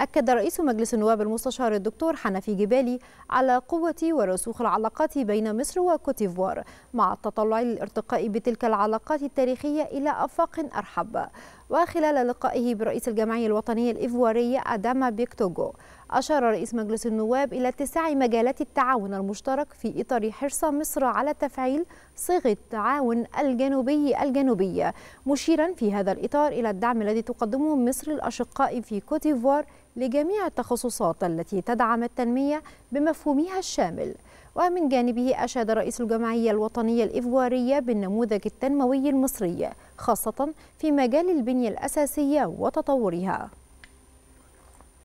أكد رئيس مجلس النواب المستشار الدكتور حنفي جبالي على قوة ورسوخ العلاقات بين مصر وكوتيفوار مع التطلع للارتقاء بتلك العلاقات التاريخية إلى آفاق أرحب وخلال لقائه برئيس الجمعية الوطنية الإيفوارية أداما بيكتوجو أشار رئيس مجلس النواب إلى اتساع مجالات التعاون المشترك في إطار حرص مصر على تفعيل صيغة التعاون الجنوبي الجنوبية مشيرا في هذا الإطار إلى الدعم الذي تقدمه مصر الأشقاء في كوتيفوار لجميع التخصصات التي تدعم التنمية بمفهومها الشامل ومن جانبه أشاد رئيس الجمعية الوطنية الإفوارية بالنموذج التنموي المصري خاصة في مجال البنية الأساسية وتطورها